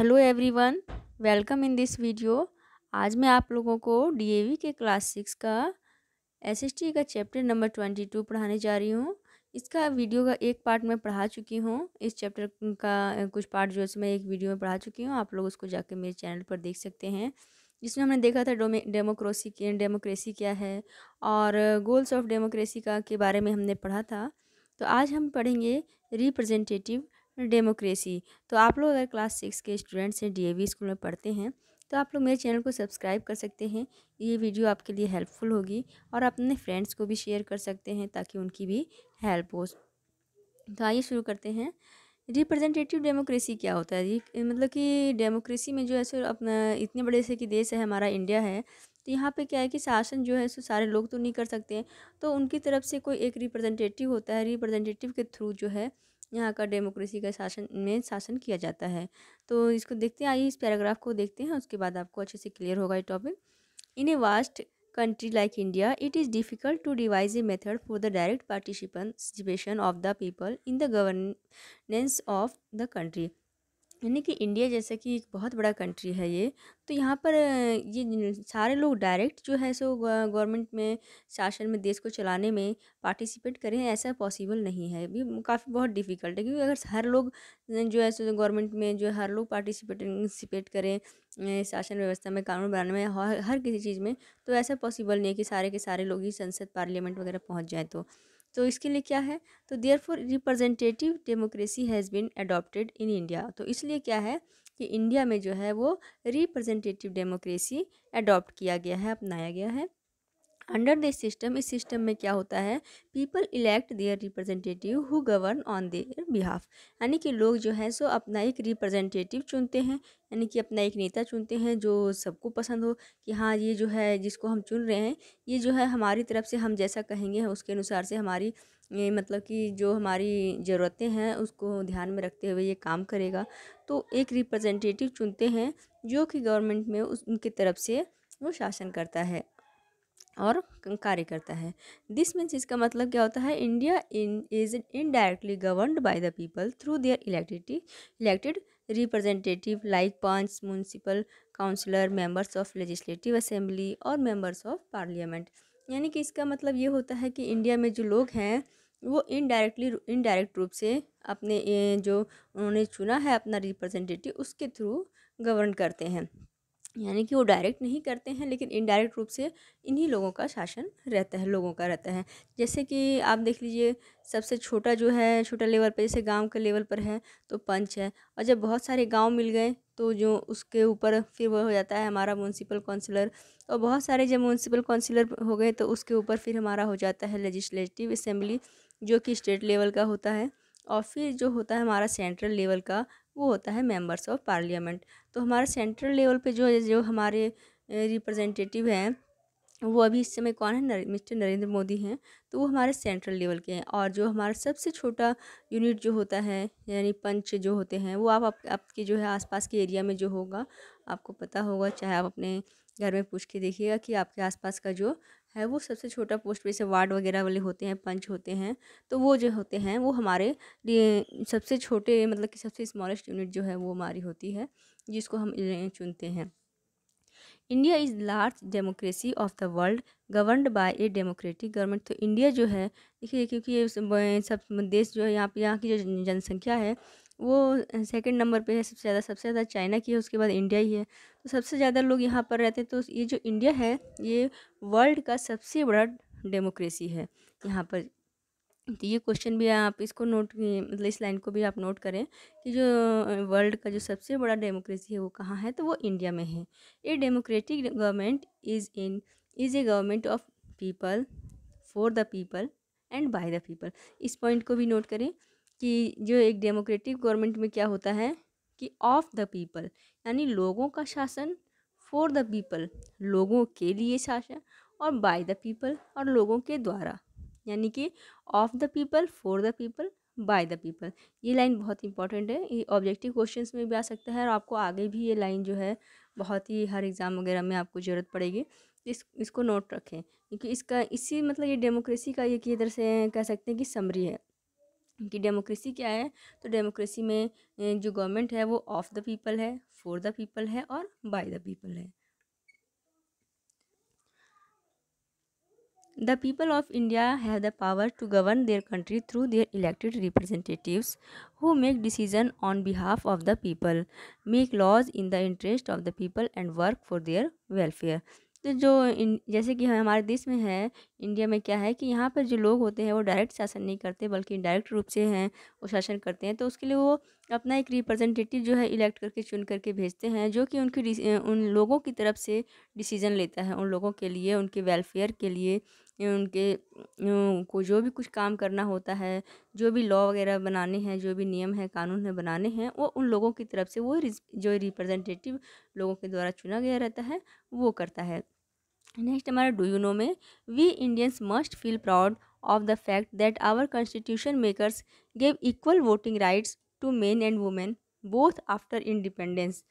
Hello everyone welcome in this video आज मैं आप लोगों को डीएवी के क्लास सिक्स का एसएसटी का चैप्टर नंबर ट्वेंटी टू पढ़ाने जा रही हूँ इसका वीडियो का एक पार्ट मैं पढ़ा चुकी हूँ इस चैप्टर का कुछ पार्ट जो है मैं एक वीडियो में पढ़ा चुकी हूँ आप लोग उसको जाके मेरे चैनल पर देख सकते हैं जिसमें हमने देखा था डेमोक्रेसी डेमोक्रेसी क्या है और गोल्स ऑफ डेमोक्रेसी का के बारे में हमने पढ़ा था तो आज हम पढ़ेंगे रिप्रेजेंटेटिव डेमोक्रेसी तो आप लोग अगर क्लास सिक्स के स्टूडेंट्स हैं डी स्कूल में पढ़ते हैं तो आप लोग मेरे चैनल को सब्सक्राइब कर सकते हैं ये वीडियो आपके लिए हेल्पफुल होगी और अपने फ्रेंड्स को भी शेयर कर सकते हैं ताकि उनकी भी हेल्प हो तो आइए शुरू करते हैं रिप्रेजेंटेटिव डेमोक्रेसी क्या होता है मतलब कि डेमोक्रेसी में जो है सो अपना इतने बड़े से कि देश है हमारा इंडिया है तो यहाँ पे क्या है कि शासन जो है सो सारे लोग तो नहीं कर सकते तो उनकी तरफ से कोई एक रिप्रेजेंटेटिव होता है रिप्रेजेंटेटिव के थ्रू जो है यहाँ का डेमोक्रेसी का शासन में शासन किया जाता है तो इसको देखते हैं आइए इस पैराग्राफ को देखते हैं उसके बाद आपको अच्छे से क्लियर होगा ये topic in a vast country like India it is difficult to devise a method for the direct participation of the people in the governance of the country यानी कि इंडिया जैसा कि एक बहुत बड़ा कंट्री है ये तो यहाँ पर ये सारे लोग डायरेक्ट जो है सो गवर्नमेंट में शासन में देश को चलाने में पार्टिसिपेट करें ऐसा पॉसिबल नहीं है भी काफ़ी बहुत डिफ़िकल्ट है क्योंकि अगर हर लोग जो है सो गवर्नमेंट में जो हर लोग पार्टिसिपेट करें शासन व्यवस्था में कानून बनाने में हर किसी चीज़ में तो ऐसा पॉसिबल नहीं है कि सारे के सारे लोग ही संसद पार्लियामेंट वगैरह पहुँच जाए तो तो इसके लिए क्या है तो therefore representative democracy has been adopted in India तो इसलिए क्या है कि इंडिया में जो है वो रिप्रजेंटेटिव डेमोक्रेसी अडोप्ट किया गया है अपनाया गया है अंडर दिस सिस्टम इस सिस्टम में क्या होता है people elect their representative who govern on their behalf यानी कि लोग जो है सो अपना एक रिप्रेजेंटेटिव चुनते हैं यानी कि अपना एक नेता चुनते हैं जो सबको पसंद हो कि हाँ ये जो है जिसको हम चुन रहे हैं ये जो है हमारी तरफ से हम जैसा कहेंगे उसके अनुसार से हमारी ये मतलब कि जो हमारी ज़रूरतें हैं उसको ध्यान में रखते हुए ये काम करेगा तो एक रिप्रेजेंटेटिव चुनते हैं जो कि गवर्नमेंट में उस उनकी तरफ से वो शासन करता है और कार्य करता है दिस मीन्स इसका मतलब क्या होता है India in is indirectly governed by the people through their elected elected representative like panch municipal councillor members of legislative assembly और मेंबर्स ऑफ पार्लियामेंट यानी कि इसका मतलब ये होता है कि इंडिया में जो लोग हैं वो इनडायरेक्टली इनडायरेक्ट रूप से अपने जो उन्होंने चुना है अपना रिप्रेजेंटेटिव उसके थ्रू गवर्न करते हैं यानी कि वो डायरेक्ट नहीं करते हैं लेकिन इनडायरेक्ट रूप से इन्हीं लोगों का शासन रहता है लोगों का रहता है जैसे कि आप देख लीजिए सबसे छोटा जो है छोटा लेवल पर जैसे गांव के लेवल पर है तो पंच है और जब बहुत सारे गांव मिल गए तो जो उसके ऊपर फिर वो हो जाता है हमारा म्यूनसिपल काउंसिलर और बहुत सारे जब म्यूनसिपल काउंसिलर हो गए तो उसके ऊपर फिर हमारा हो जाता है लेजिस्लेटिव असम्बली जो कि स्टेट लेवल का होता है और फिर जो होता है हमारा सेंट्रल लेवल का वो होता है मेंबर्स ऑफ पार्लियामेंट तो हमारे सेंट्रल लेवल पे जो जो हमारे रिप्रेजेंटेटिव हैं वो अभी इस समय कौन है नर, मिस्टर नरेंद्र मोदी हैं तो वो हमारे सेंट्रल लेवल के हैं और जो हमारा सबसे छोटा यूनिट जो होता है यानी पंच जो होते हैं वो आप, आपके जो है आसपास के एरिया में जो होगा आपको पता होगा चाहे आप अपने घर में पूछ के देखिएगा कि आपके आसपास का जो है वो सबसे छोटा पोस्ट पे जैसे वार्ड वगैरह वाले होते हैं पंच होते हैं तो वो जो होते हैं वो हमारे सबसे छोटे मतलब कि सबसे स्मॉलेस्ट यूनिट जो है वो हमारी होती है जिसको हम चुनते हैं India is large democracy of the world governed by a democratic government तो इंडिया जो है देखिए क्योंकि ये सब देश जो है यहाँ पे यहाँ की जो जनसंख्या है वो सेकंड नंबर पे है सबसे ज़्यादा सबसे ज़्यादा चाइना की है उसके बाद इंडिया ही है तो सबसे ज़्यादा लोग यहाँ पर रहते हैं तो ये जो इंडिया है ये वर्ल्ड का सबसे बड़ा डेमोक्रेसी है यहाँ पर तो ये क्वेश्चन भी आप इसको नोट मतलब इस लाइन को भी आप नोट करें कि जो वर्ल्ड का जो सबसे बड़ा डेमोक्रेसी है वो कहाँ है तो वो इंडिया में है a democratic government is in is a government of people for the people and by the people इस पॉइंट को भी नोट करें कि जो एक डेमोक्रेटिक गवर्नमेंट में क्या होता है कि ऑफ द पीपल यानी लोगों का शासन फॉर द पीपल लोगों के लिए शासन और बाय द पीपल और लोगों के द्वारा यानी कि of the people for the people by the people ये लाइन बहुत इंपॉर्टेंट है ये ऑब्जेक्टिव क्वेश्चन में भी आ सकता है और आपको आगे भी ये लाइन जो है बहुत ही हर एग्ज़ाम वगैरह में आपको ज़रूरत पड़ेगी इस इसको नोट रखें क्योंकि इसका इसी मतलब ये डेमोक्रेसी का ये किधर से कह सकते हैं कि समरी है कि डेमोक्रेसी क्या है तो डेमोक्रेसी में जो गवर्नमेंट है वो ऑफ द पीपल है फॉर द पीपल है और बाय द पीपल है the people of India have the power to govern their country through their elected representative who make decision on behalf of the people make laws in the interest of the people and work for their welfare तो जो जैसे कि हमारे देश में है India में क्या है कि यहाँ पर जो लोग होते हैं वो डायरेक्ट शासन नहीं करते बल्कि इनडायरेक्ट रूप से हैं वो शासन करते हैं तो उसके लिए वो अपना एक रिप्रेजेंटेटिव जो है इलेक्ट करके चुन करके भेजते हैं जो कि उनकी उन लोगों की तरफ से डिसीज़न लेता है उन लोगों के लिए उनके वेलफेयर के लिए उनके को जो भी कुछ काम करना होता है जो भी लॉ वगैरह बनाने हैं जो भी नियम है कानून है बनाने हैं वो उन लोगों की तरफ से वो जो रिप्रेजेंटेटिव लोगों के द्वारा चुना गया रहता है वो करता है नेक्स्ट हमारा डू यू नो में we Indians must feel proud of the fact that our constitution makers gave equal voting rights to men and women both after independence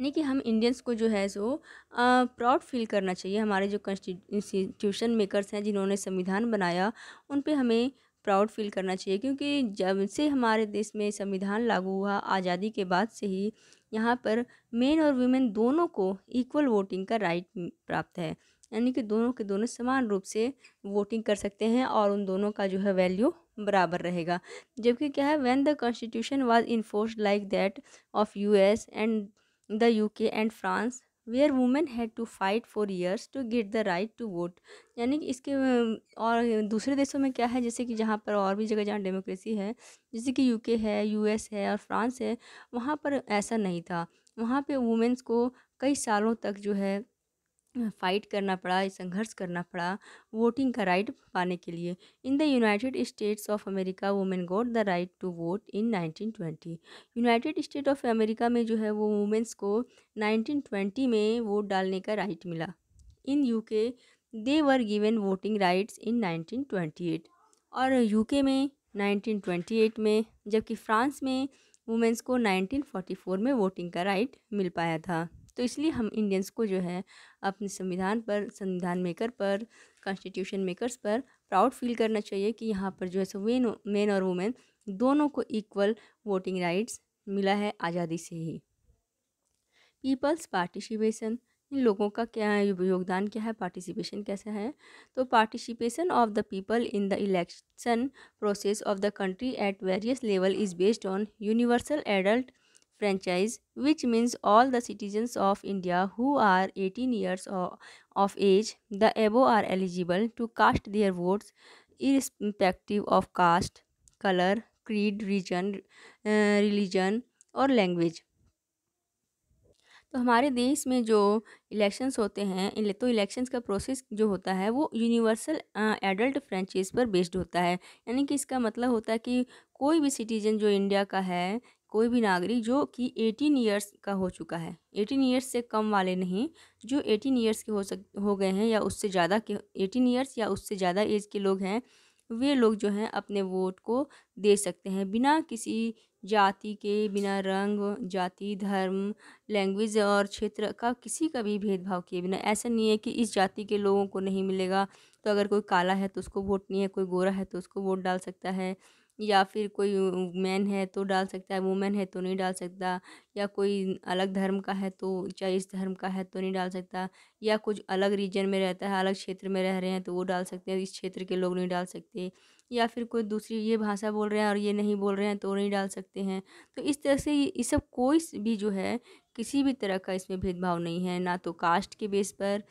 यानी कि हम इंडियंस को जो है सो प्राउड फील करना चाहिए हमारे जो कंस्टिट्यूशन मेकर्स हैं जिन्होंने संविधान बनाया उन पर हमें प्राउड फील करना चाहिए क्योंकि जब से हमारे देश में संविधान लागू हुआ आज़ादी के बाद से ही यहाँ पर मेन और वीमेन दोनों को इक्वल वोटिंग का राइट प्राप्त है यानी कि दोनों के दोनों समान रूप से वोटिंग कर सकते हैं और उन दोनों का जो है वैल्यू बराबर रहेगा जबकि क्या है when the constitution was enforce like that of US and the U K and France where women had to fight for years to get the right to vote यानी कि इसके और दूसरे देशों में क्या है जैसे कि जहाँ पर और भी जगह जहाँ डेमोक्रेसी है जैसे कि के है एस है और फ्रांस है वहाँ पर ऐसा नहीं था वहाँ पर वुमेंस को कई सालों तक जो है फाइट करना पड़ा संघर्ष करना पड़ा वोटिंग का राइट पाने के लिए in the United States of America women got the right to vote in 1920 United State of America में जो है वो वुमेंस को 1920 में वोट डालने का राइट मिला in UK they were given voting rights in 1928 और यूके में 1928 में जबकि फ्रांस में वुमेंस को 1944 में वोटिंग का राइट मिल पाया था तो इसलिए हम इंडियंस को जो है अपने संविधान पर संविधान मेकर पर कॉन्स्टिट्यूशन मेकर्स पर प्राउड फील करना चाहिए कि यहाँ पर जो है सो वेन मैन और वुमेन दोनों को इक्वल वोटिंग राइट्स मिला है आज़ादी से ही पीपल्स पार्टिसिपेशन इन लोगों का क्या योगदान क्या है पार्टिसिपेशन कैसा है तो participation of the people in the election process of the country at various level is based on universal adult franchise which means all the citizens of India who are 18 years of age the above are eligible to cast their votes irrespective of caste color creed region uh, religion और language तो हमारे देश में जो elections होते हैं तो elections का प्रोसेस जो होता है वो यूनिवर्सल एडल्ट फ्रेंचाइज पर बेस्ड होता है यानी कि इसका मतलब होता है कि कोई भी सिटीजन जो इंडिया का है कोई भी नागरिक जो कि 18 ईयर्स का हो चुका है 18 ईयर्स से कम वाले नहीं जो 18 ईयर्स के हो सक हो गए हैं या उससे ज़्यादा के 18 ईयर्स या उससे ज़्यादा एज के लोग हैं वे लोग जो हैं अपने वोट को दे सकते हैं बिना किसी जाति के बिना रंग जाति धर्म लैंग्वेज और क्षेत्र का किसी का भी भेदभाव किए बिना ऐसा नहीं है कि इस जाति के लोगों को नहीं मिलेगा तो अगर कोई काला है तो उसको वोट नहीं है कोई गोरा है तो उसको वोट डाल सकता है या फिर कोई मैन है तो डाल सकता है वुमेन है तो नहीं डाल सकता या कोई अलग धर्म का है तो चाहे इस धर्म का है तो नहीं डाल सकता या कुछ अलग रीजन में रहता है अलग क्षेत्र में रह रहे हैं तो वो डाल सकते हैं इस क्षेत्र के लोग नहीं डाल सकते या फिर कोई दूसरी ये भाषा बोल रहे हैं और ये नहीं बोल रहे हैं तो नहीं डाल सकते हैं तो इस तरह से ये सब कोई भी जो है किसी भी तरह का इसमें भेदभाव नहीं है ना तो कास्ट के बेस पर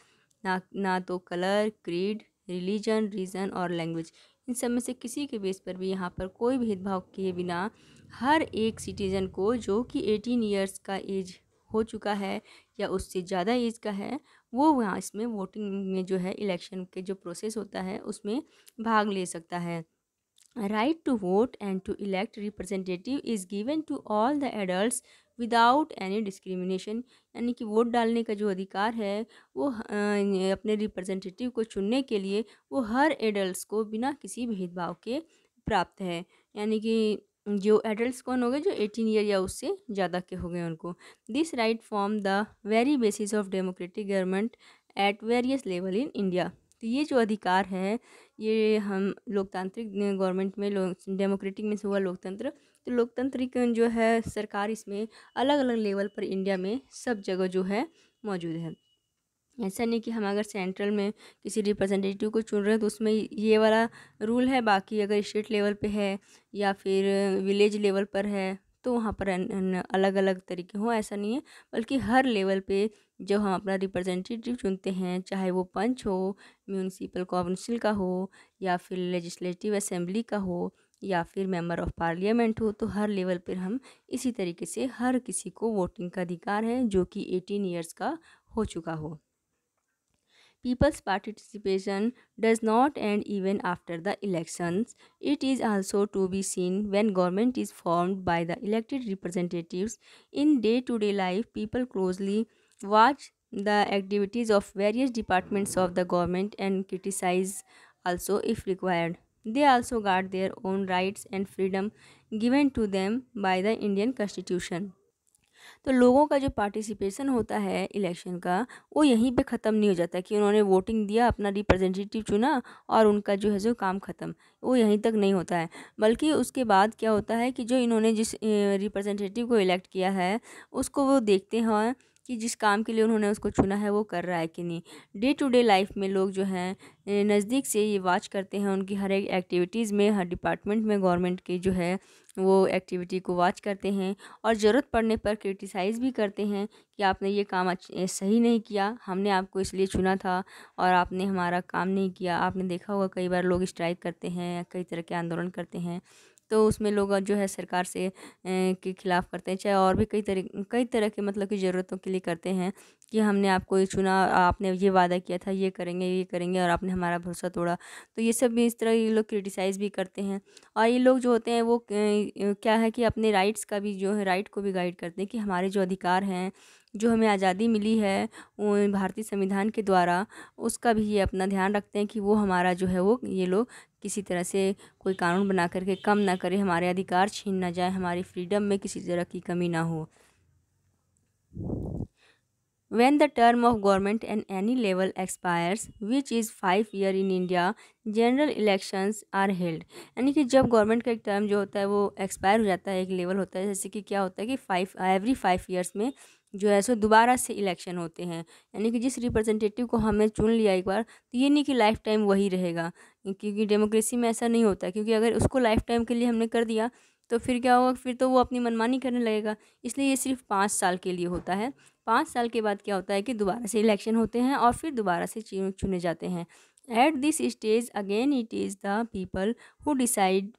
ना ना तो कलर क्रीड रिलीजन रीज़न और लैंग्वेज इन सब में से किसी के बेस पर भी यहाँ पर कोई भेदभाव किए बिना हर एक सिटीज़न को जो कि एटीन ईयर्स का एज हो चुका है या उससे ज़्यादा एज का है वो वहाँ इसमें वोटिंग में जो है इलेक्शन के जो प्रोसेस होता है उसमें भाग ले सकता है right to vote and to elect representative is given to all the adult without any discrimination यानी कि वोट डालने का जो अधिकार है वो अपने रिप्रेजेंटेटिव को चुनने के लिए वो हर एडल्ट को बिना किसी भेदभाव के प्राप्त है यानी कि जो एडल्ट कौन हो गए जो एटीन ईयर या उससे ज़्यादा के हो गए उनको this right form the very basis of democratic government at various level in India तो ये जो अधिकार है ये हम लोकतांत्रिक गवर्नमेंट में लोग डेमोक्रेटिक में से हुआ लोकतंत्र तो लोकतांत्रिक जो है सरकार इसमें अलग अलग लेवल पर इंडिया में सब जगह जो है मौजूद है ऐसा नहीं कि हम अगर सेंट्रल में किसी रिप्रेजेंटेटिव को चुन रहे हैं तो उसमें ये वाला रूल है बाकी अगर स्टेट लेवल पे है या फिर विलेज लेवल पर है तो वहाँ पर अलग अलग तरीके हों ऐसा नहीं है बल्कि हर लेवल पे जब हम अपना रिप्रेजेंटेटिव चुनते हैं चाहे वो पंच हो म्यूनसिपल काउंसिल का हो या फिर लेजिस्लेटिव असेंबली का हो या फिर मेंबर ऑफ पार्लियामेंट हो तो हर लेवल पर हम इसी तरीके से हर किसी को वोटिंग का अधिकार है जो कि एटीन ईयर्स का हो चुका हो people's participation does not end even after the elections it is also to be seen when government is formed by the elected representatives in day to day life people closely watch the activities of various departments of the government and criticise also if required They also guard their own rights and freedom given to them by the Indian Constitution. तो लोगों का जो participation होता है election का वो यहीं पे ख़त्म नहीं हो जाता कि उन्होंने वोटिंग दिया अपना रिप्रेजेंटेटिव चुना और उनका जो है जो काम ख़त्म वो यहीं तक नहीं होता है बल्कि उसके बाद क्या होता है कि जो इन्होंने जिस रिप्रेजेंटेटिव को इलेक्ट किया है उसको वो देखते हैं कि जिस काम के लिए उन्होंने उसको चुना है वो कर रहा है कि नहीं डे टू डे लाइफ में लोग जो हैं नज़दीक से ये वॉच करते हैं उनकी हर एक एक्टिविटीज़ में हर डिपार्टमेंट में गवर्नमेंट के जो है वो एक्टिविटी को वॉच करते हैं और ज़रूरत पड़ने पर क्रिटिसाइज़ भी करते हैं कि आपने ये काम सही नहीं किया हमने आपको इसलिए चुना था और आपने हमारा काम नहीं किया आपने देखा होगा कई बार लोग स्ट्राइक करते हैं कई तरह के आंदोलन करते हैं तो उसमें लोग जो है सरकार से के खिलाफ करते हैं चाहे और भी कई तरह कई तरह के मतलब की ज़रूरतों के लिए करते हैं कि हमने आपको ये चुना आपने ये वादा किया था ये करेंगे ये करेंगे और आपने हमारा भरोसा तोड़ा तो ये सब भी इस तरह ये लोग क्रिटिसाइज़ भी करते हैं और ये लोग जो होते हैं वो क्या है कि अपने राइट्स का भी जो है राइट को भी गाइड करते हैं कि हमारे जो अधिकार हैं जो हमें आज़ादी मिली है भारतीय संविधान के द्वारा उसका भी ये अपना ध्यान रखते हैं कि वो हमारा जो है वो ये लोग किसी तरह से कोई कानून बना करके कम ना करें हमारे अधिकार छीन ना जाए हमारी फ्रीडम में किसी तरह की कमी ना हो when the term of government at any level expires which is five year in india general elections are held यानी कि जब गवर्नमेंट का एक टर्म जो होता है वो एक्सपायर हो जाता है एक लेवल होता है जैसे कि क्या होता है कि फाइव एवरी फाइव ईयर्स में जो है सो दोबारा से इलेक्शन होते हैं यानी कि जिस रिप्रेजेंटेटिव को हमने चुन लिया एक बार तो ये नहीं कि लाइफ टाइम वही रहेगा क्योंकि डेमोक्रेसी में ऐसा नहीं होता क्योंकि अगर उसको लाइफ टाइम के लिए हमने कर दिया तो फिर क्या होगा फिर तो वो अपनी मनमानी करने लगेगा इसलिए ये सिर्फ पाँच साल के लिए होता है पाँच साल के बाद क्या होता है कि दोबारा से इलेक्शन होते हैं और फिर दोबारा से चुने जाते हैं at this stage again it is the people who decide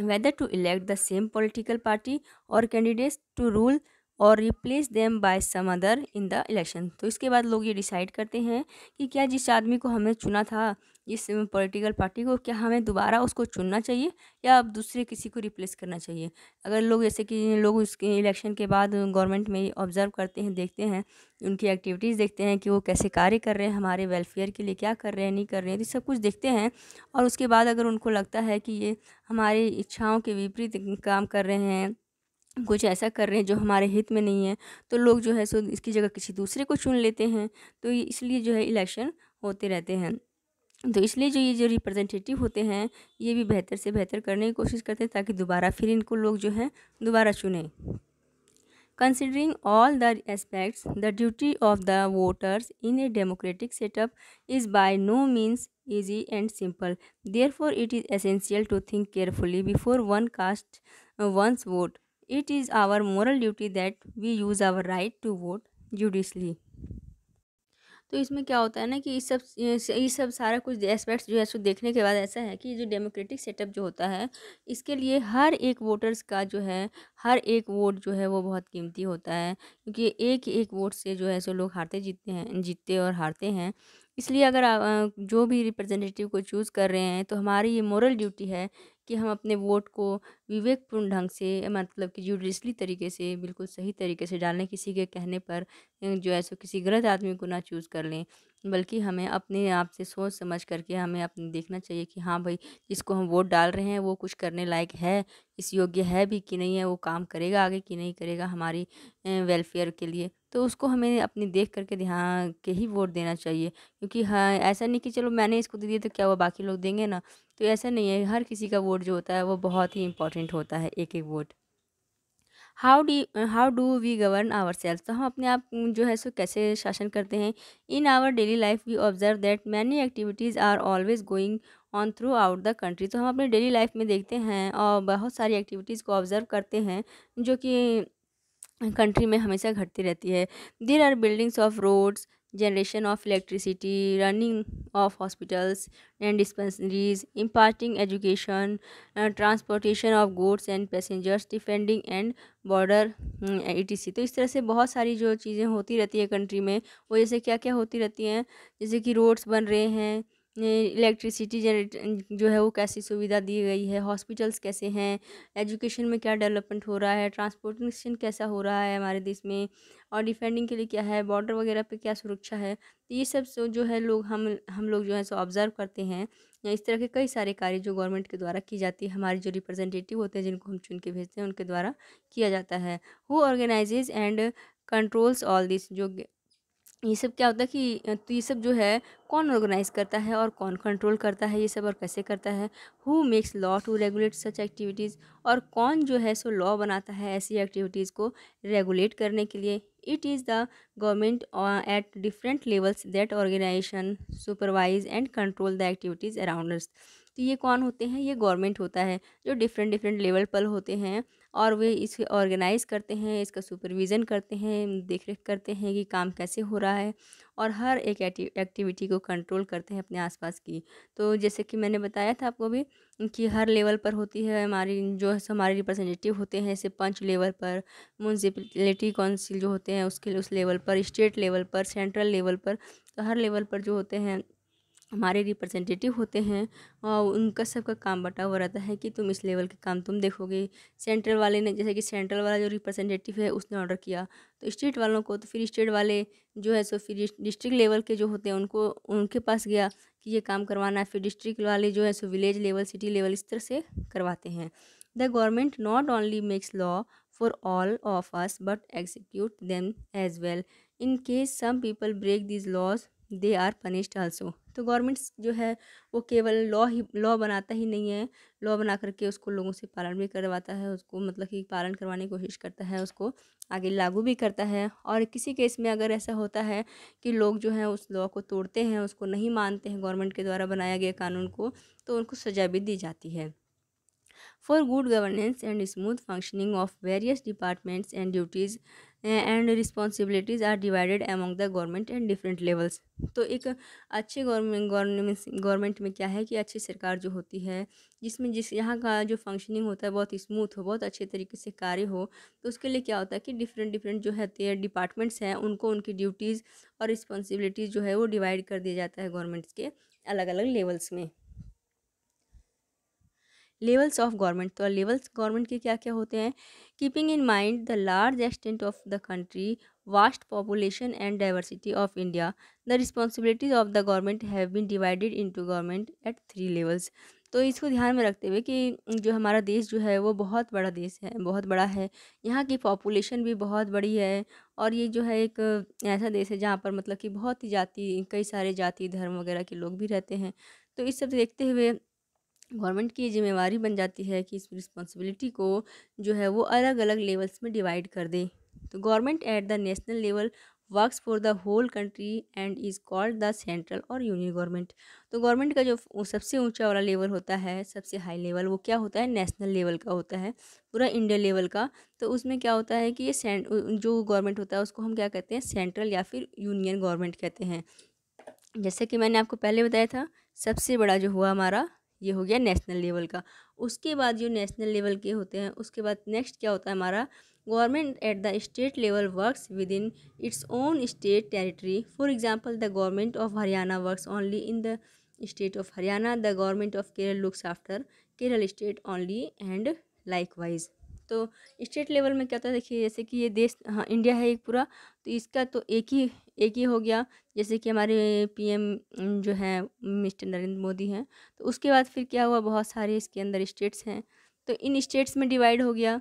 whether to elect the same political party और कैंडिडेट्स टू रूल और replace them by some other in the election तो इसके बाद लोग ये डिसाइड करते हैं कि क्या जिस आदमी को हमने चुना था जिस पॉलिटिकल पार्टी को क्या हमें दोबारा उसको चुनना चाहिए या अब दूसरे किसी को रिप्लेस करना चाहिए अगर लोग जैसे कि लोग उसके इलेक्शन के बाद गवर्नमेंट में ऑब्ज़र्व करते हैं देखते हैं उनकी एक्टिविटीज़ देखते हैं कि वो कैसे कार्य कर रहे हैं हमारे वेलफेयर के लिए क्या कर रहे हैं नहीं कर रहे हैं तो सब कुछ देखते हैं और उसके बाद अगर उनको लगता है कि ये हमारी इच्छाओं के विपरीत काम कर रहे हैं कुछ ऐसा कर रहे हैं जो हमारे हित में नहीं है तो लोग जो है सो इसकी जगह किसी दूसरे को चुन लेते हैं तो इसलिए जो है इलेक्शन होते रहते हैं तो इसलिए जो ये जो रिप्रेजेंटेटिव होते हैं ये भी बेहतर से बेहतर करने की कोशिश करते हैं ताकि दोबारा फिर इनको लोग जो है दोबारा चुने considering all the aspects the duty of the voters in a democratic setup is by no means easy and simple therefore it is essential to think carefully before one cast one's vote It is our moral duty that we use our right to vote judiciously. तो इसमें क्या होता है ना कि इस सब ये सब सारा कुछ एस्पेक्ट्स जो है सो देखने के बाद ऐसा है कि जो डेमोक्रेटिक सेटअप जो होता है इसके लिए हर एक वोटर्स का जो है हर एक वोट जो है वो बहुत कीमती होता है क्योंकि एक एक वोट से जो है सो लोग हारते जीतते हैं जीतते और हारते हैं इसलिए अगर जो भी रिप्रेजेंटेटिव को चूज़ कर रहे हैं तो हमारी ये मॉरल ड्यूटी है कि हम अपने वोट को विवेकपूर्ण ढंग से मतलब कि जुडिशली तरीके से बिल्कुल सही तरीके से डालें किसी के कहने पर जो है सो किसी गलत आदमी को ना चूज़ कर लें बल्कि हमें अपने आप से सोच समझ करके हमें अपने देखना चाहिए कि हाँ भाई जिसको हम वोट डाल रहे हैं वो कुछ करने लायक है इस योग्य है भी कि नहीं है वो काम करेगा आगे कि नहीं करेगा हमारी वेलफेयर के लिए तो उसको हमें अपनी देख करके ध्यान के ही वोट देना चाहिए क्योंकि हाँ ऐसा नहीं कि चलो मैंने इसको दे दिया तो क्या हुआ बाकी लोग देंगे ना तो ऐसा नहीं है हर किसी का वोट जो होता है वो बहुत ही इंपॉर्टेंट होता है एक एक वोट हाउ डी how do we govern our self तो हम अपने आप जो है सो कैसे शासन करते हैं in our daily life we observe that many activities are always going on throughout the country तो हम अपने डेली लाइफ में देखते हैं और बहुत सारी एक्टिविटीज़ को ऑब्ज़र्व करते हैं जो कि कंट्री में हमेशा घटती रहती है there are buildings of roads generation of electricity, running of hospitals and dispensaries, imparting education, uh, transportation of goods and passengers, defending and border etc. तो इस तरह से बहुत सारी जो चीज़ें होती रहती है कंट्री में वो जैसे क्या क्या होती रहती हैं जैसे कि रोड्स बन रहे हैं इलेक्ट्रिसिटी जनरेट जो है वो कैसी सुविधा दी गई है हॉस्पिटल्स कैसे हैं एजुकेशन में क्या डेवलपमेंट हो रहा है ट्रांसपोर्टेशन कैसा हो रहा है हमारे देश में और डिफेंडिंग के लिए क्या है बॉर्डर वगैरह पे क्या सुरक्षा है तो ये सब जो है लोग हम हम लोग जो है सो ऑब्ज़र्व करते हैं या इस तरह के कई सारे कार्य जो गवर्नमेंट के द्वारा की जाती है हमारे जो रिप्रेजेंटेटिव होते हैं जिनको हम चुन के भेजते हैं उनके द्वारा किया जाता है who organises and controls all this जो ये सब क्या होता है कि तो ये सब जो है कौन ऑर्गेनाइज करता है और कौन कंट्रोल करता है ये सब और कैसे करता है who makes law to regulate such activities और कौन जो है सो लॉ बनाता है ऐसी एक्टिविटीज़ को रेगुलेट करने के लिए it is the government at different levels that organisation supervise and control the activities around us तो ये कौन होते हैं ये गवर्नमेंट होता है जो डिफरेंट डिफरेंट लेवल पर होते हैं और वे इसे ऑर्गेनाइज़ करते हैं इसका सुपरविज़न करते हैं देख रेख करते हैं कि काम कैसे हो रहा है और हर एक एक्टिविटी को कंट्रोल करते हैं अपने आसपास की तो जैसे कि मैंने बताया था आपको भी कि हर लेवल पर होती है हमारी जो हमारे रिप्रेजेंटेटिव होते हैं जैसे पंच लेवल पर म्यूनसिपलिटी काउंसिल जो होते हैं उसके उस लेवल पर स्टेट लेवल पर सेंट्रल लेवल पर तो हर लेवल पर जो होते हैं हमारे रिप्रेजेंटेटिव होते हैं और उनका सबका काम बटा हुआ रहता है कि तुम इस लेवल के काम तुम देखोगे सेंट्रल वाले ने जैसे कि सेंट्रल वाला जो रिप्रेजेंटेटिव है उसने ऑर्डर किया तो स्टेट वालों को तो फिर स्टेट वाले जो है सो फिर डिस्ट्रिक्ट लेवल के जो होते हैं उनको उनके पास गया कि ये काम करवाना है फिर डिस्ट्रिक्ट वाले जो है सो विलेज लेवल सिटी लेवल इस तरह से करवाते हैं the government not only makes law for all of us but execute them as well in case some people break these laws they are punished also तो गवर्नमेंट्स जो है वो केवल लॉ ही लॉ बनाता ही नहीं है लॉ बना करके उसको लोगों से पालन भी करवाता है उसको मतलब कि पालन करवाने की कोशिश करता है उसको आगे लागू भी करता है और किसी केस में अगर ऐसा होता है कि लोग जो है उस लॉ को तोड़ते हैं उसको नहीं मानते हैं गवर्नमेंट के द्वारा बनाया गया कानून को तो उनको सजा भी दी जाती है for good governance and smooth functioning of various departments and duties and responsibilities are divided among the government and different levels तो एक अच्छे गवर्नमेंट गवर्नमेंट में क्या है कि अच्छी सरकार जो होती है जिसमें जिस यहाँ का जो फंक्शनिंग होता है बहुत स्मूथ हो बहुत अच्छे तरीके से कार्य हो तो उसके लिए क्या होता है कि डिफरेंट डिफरेंट जो है डिपार्टमेंट्स हैं उनको उनकी ड्यूटीज़ और रिस्पॉन्सिबिलिटीज़ जो है वो डिवाइड कर दिया जाता है गवर्नमेंट्स के अलग अलग लेवल्स में लेवल्स ऑफ गवर्नमेंट तो लेवल्स गवर्नमेंट के क्या क्या होते हैं keeping in mind the large extent of the country vast population and diversity of India the responsibilities of the government have been divided into government at three levels तो इसको ध्यान में रखते हुए कि जो हमारा देश जो है वो बहुत बड़ा देश है बहुत बड़ा है यहाँ की पॉपुलेशन भी बहुत बड़ी है और ये जो है एक ऐसा देश है जहाँ पर मतलब कि बहुत ही जाति कई सारे जाति धर्म वगैरह के लोग भी रहते हैं तो इस सब देखते हुए गवर्नमेंट की जिम्मेवारी बन जाती है कि इस रिस्पॉन्सिबिलिटी को जो है वो अलग अलग लेवल्स में डिवाइड कर दे तो government at the national level works for the whole country and is called the central और यूनियन गवर्नमेंट तो गवर्नमेंट का जो सबसे ऊंचा वाला लेवल होता है सबसे हाई लेवल वो क्या होता है नेशनल लेवल का होता है पूरा इंडिया लेवल का तो उसमें क्या होता है कि ये जो गवर्नमेंट होता है उसको हम क्या कहते हैं सेंट्रल या फिर यूनियन गवर्नमेंट कहते हैं जैसे कि मैंने आपको पहले बताया था सबसे बड़ा जो हुआ हमारा ये हो गया नेशनल लेवल का उसके बाद जो नेशनल लेवल के होते हैं उसके बाद नेक्स्ट क्या होता है हमारा government at the state level works within its own state territory for example the government of Haryana works only in the state of Haryana the government of Kerala looks after Kerala state only and likewise तो state level में क्या होता है देखिए जैसे कि ये देश हाँ इंडिया है एक पूरा तो इसका तो एक ही एक ही हो गया जैसे कि हमारे पीएम जो हैं मिस्टर नरेंद्र मोदी हैं तो उसके बाद फिर क्या हुआ बहुत सारे इसके अंदर स्टेट्स हैं तो इन स्टेट्स में डिवाइड हो गया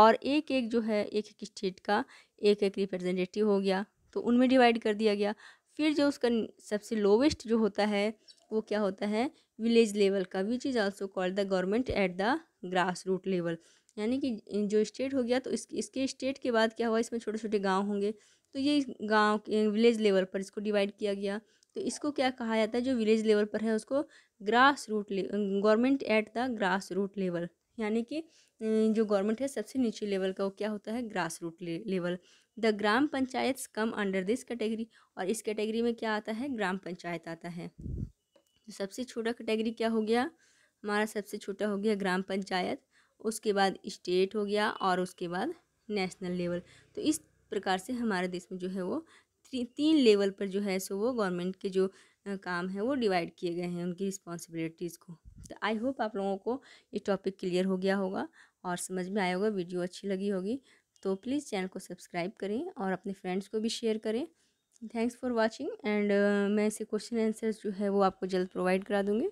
और एक एक जो है एक एक स्टेट का एक एक रिप्रेजेंटेटिव हो गया तो उनमें डिवाइड कर दिया गया फिर जो उसका सबसे लोवेस्ट जो होता है वो क्या होता है विलेज लेवल का which is also called the government at the grass root level यानी कि जो स्टेट हो गया तो इस इसके स्टेट के बाद क्या हुआ इसमें छोटे छोटे गांव होंगे तो ये गांव विलेज लेवल पर इसको डिवाइड किया गया तो इसको क्या कहा जाता है जो विलेज लेवल पर है उसको grass root government at the grass root level यानी कि जो गवर्नमेंट है सबसे नीचे लेवल का वो क्या होता है grass root level the Gram Panchayat come under this category और इस कैटेगरी में क्या आता है ग्राम पंचायत आता है सबसे छोटा कैटेगरी क्या हो गया हमारा सबसे छोटा हो गया ग्राम पंचायत उसके बाद स्टेट हो गया और उसके बाद नेशनल लेवल तो इस प्रकार से हमारे देश में जो है वो ती, तीन लेवल पर जो है सो वो गवर्नमेंट के जो काम है वो डिवाइड किए गए हैं उनकी रिस्पॉन्सिबिलिटीज़ को तो आई होप आप लोगों को ये टॉपिक क्लियर हो गया होगा और समझ में आया होगा वीडियो अच्छी लगी होगी तो प्लीज़ चैनल को सब्सक्राइब करें और अपने फ्रेंड्स को भी शेयर करें थैंक्स फॉर वॉचिंग एंड मैं इसे क्वेश्चन आंसर्स जो है वो आपको जल्द प्रोवाइड करा दूँगी